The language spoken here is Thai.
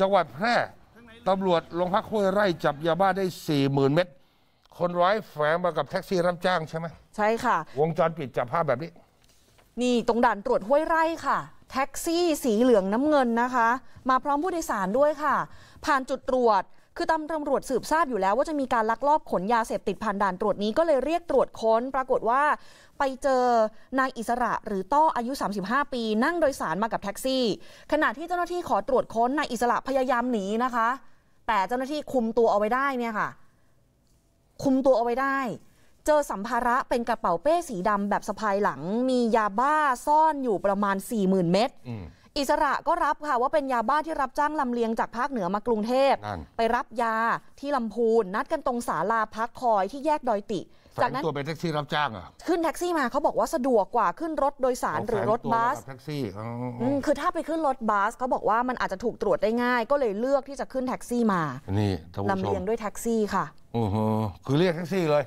จังหวัดแพร่ ตำรวจลงพักห้วยไร่จับยาบ้าได้สี่หมื่นเม็ด คนร้ายแฝงมากับแท็กซี่รับจ้างใช่ไหมใช่ค่ะ วงจรปิดจับภาพแบบนี้ นี่ตรงด่านตรวจห้วยไร่ค่ะ แท็กซี่สีเหลืองน้ำเงินนะคะ มาพร้อมผู้โดยสารด้วยค่ะ ผ่านจุดตรวจคือตำตำรวจสืบทราบอยู่แล้วว่าจะมีการลักลอบขนยาเสพติดผ่านด่านตรวจนี้ก็เลยเรียกตรวจค้น ปรากฏว่าไปเจอนายอิสระหรือต้ออายุ 35 ปี นั่งโดยสารมากับแท็กซี่ ขณะที่เจ้าหน้าที่ขอตรวจค้นนายอิสระพยายามหนีนะคะ แต่เจ้าหน้าที่คุมตัวเอาไว้ได้เนี่ยค่ะคุมตัวเอาไว้ได้ เจอสัมภาระเป็นกระเป๋าเป้สีดำแบบสะพายหลังมียาบ้าซ่อนอยู่ประมาณ40,000เม็ดอิสระก็รับค่ะว่าเป็นยาบ้าที่รับจ้างลำเลียงจากภาคเหนือมากรุงเทพไปรับยาที่ลำพูนนัดกันตรงศาลาพักคอยที่แยกดอยติจากนั้นตัวเป็นแท็กซี่รับจ้างอ่ะขึ้นแท็กซี่มาเขาบอกว่าสะดวกกว่าขึ้นรถโดยสารหรือรถบัสแท็กซี่คือถ้าไปขึ้นรถบัสเขาบอกว่ามันอาจจะถูกตรวจได้ง่าย ก็เลยเลือกที่จะขึ้นแท็กซี่มานี่ลำเลียงด้วยแท็กซี่ค่ะอือคือเรียกแท็กซี่เลย